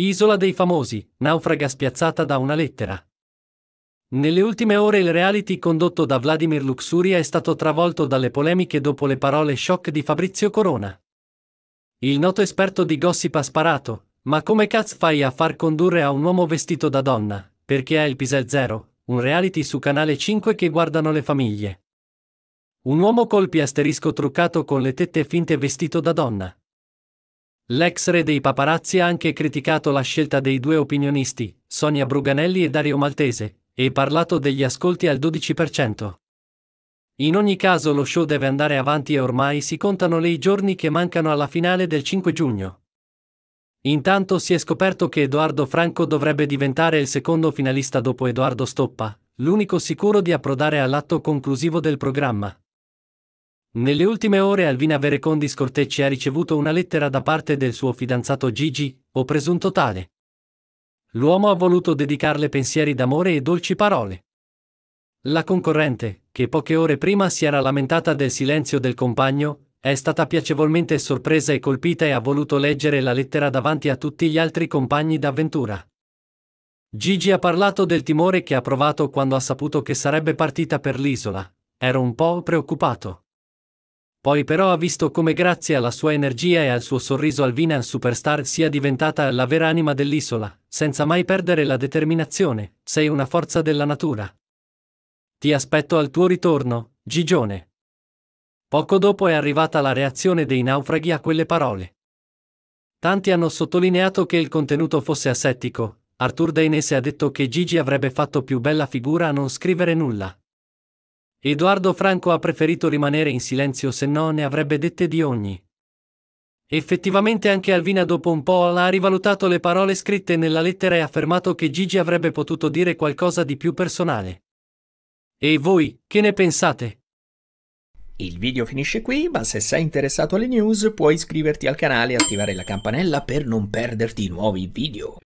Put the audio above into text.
Isola dei famosi, naufraga spiazzata da una lettera. Nelle ultime ore il reality condotto da Vladimir Luxuria è stato travolto dalle polemiche dopo le parole shock di Fabrizio Corona. Il noto esperto di gossip ha sparato, ma come cazzo fai a far condurre a un uomo vestito da donna, perché è il Pisel Zero, un reality su Canale 5 che guardano le famiglie. Un uomo colpi asterisco truccato con le tette finte vestito da donna. L'ex re dei paparazzi ha anche criticato la scelta dei due opinionisti, Sonia Bruganelli e Dario Maltese, e parlato degli ascolti al 12%. In ogni caso lo show deve andare avanti e ormai si contano le giorni che mancano alla finale del 5 giugno. Intanto si è scoperto che Edoardo Franco dovrebbe diventare il secondo finalista dopo Edoardo Stoppa, l'unico sicuro di approdare all'atto conclusivo del programma. Nelle ultime ore Alvina Verecondi Scortecci ha ricevuto una lettera da parte del suo fidanzato Gigi, o presunto tale. L'uomo ha voluto dedicarle pensieri d'amore e dolci parole. La concorrente, che poche ore prima si era lamentata del silenzio del compagno, è stata piacevolmente sorpresa e colpita e ha voluto leggere la lettera davanti a tutti gli altri compagni d'avventura. Gigi ha parlato del timore che ha provato quando ha saputo che sarebbe partita per l'isola. Ero un po' preoccupato. Poi però ha visto come grazie alla sua energia e al suo sorriso Alvina Superstar sia diventata la vera anima dell'isola, senza mai perdere la determinazione, sei una forza della natura. Ti aspetto al tuo ritorno, Gigione. Poco dopo è arrivata la reazione dei naufraghi a quelle parole. Tanti hanno sottolineato che il contenuto fosse asettico, Arthur Dainese ha detto che Gigi avrebbe fatto più bella figura a non scrivere nulla. Edoardo Franco ha preferito rimanere in silenzio se no ne avrebbe dette di ogni. Effettivamente anche Alvina dopo un po' ha rivalutato le parole scritte nella lettera e affermato che Gigi avrebbe potuto dire qualcosa di più personale. E voi, che ne pensate? Il video finisce qui, ma se sei interessato alle news puoi iscriverti al canale e attivare la campanella per non perderti i nuovi video.